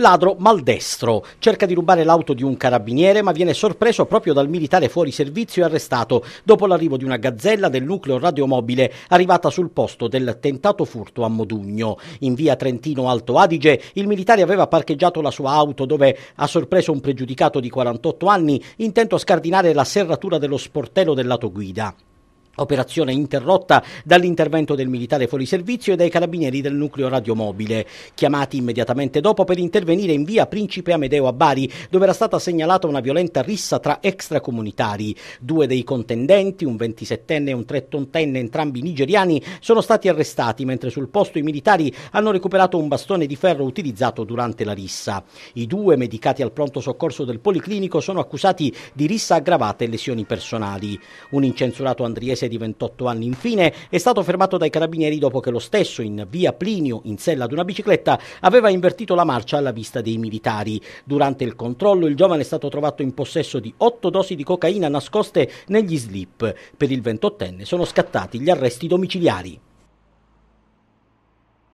Ladro maldestro. Cerca di rubare l'auto di un carabiniere ma viene sorpreso proprio dal militare fuori servizio e arrestato dopo l'arrivo di una gazzella del nucleo radiomobile arrivata sul posto del tentato furto a Modugno. In via Trentino Alto Adige il militare aveva parcheggiato la sua auto dove ha sorpreso un pregiudicato di 48 anni intento a scardinare la serratura dello sportello del lato guida. Operazione interrotta dall'intervento del militare fuori servizio e dai carabinieri del nucleo radiomobile, chiamati immediatamente dopo per intervenire in via Principe Amedeo a Bari, dove era stata segnalata una violenta rissa tra extracomunitari. Due dei contendenti, un 27enne e un 38enne, entrambi nigeriani, sono stati arrestati, mentre sul posto i militari hanno recuperato un bastone di ferro utilizzato durante la rissa. I due, medicati al pronto soccorso del Policlinico, sono accusati di rissa aggravata e lesioni personali. Un incensurato Andriese pugliese di 28 anni. Infine è stato fermato dai carabinieri dopo che lo stesso in via Plinio, in sella ad una bicicletta, aveva invertito la marcia alla vista dei militari. Durante il controllo il giovane è stato trovato in possesso di 8 dosi di cocaina nascoste negli slip. Per il 28enne sono scattati gli arresti domiciliari.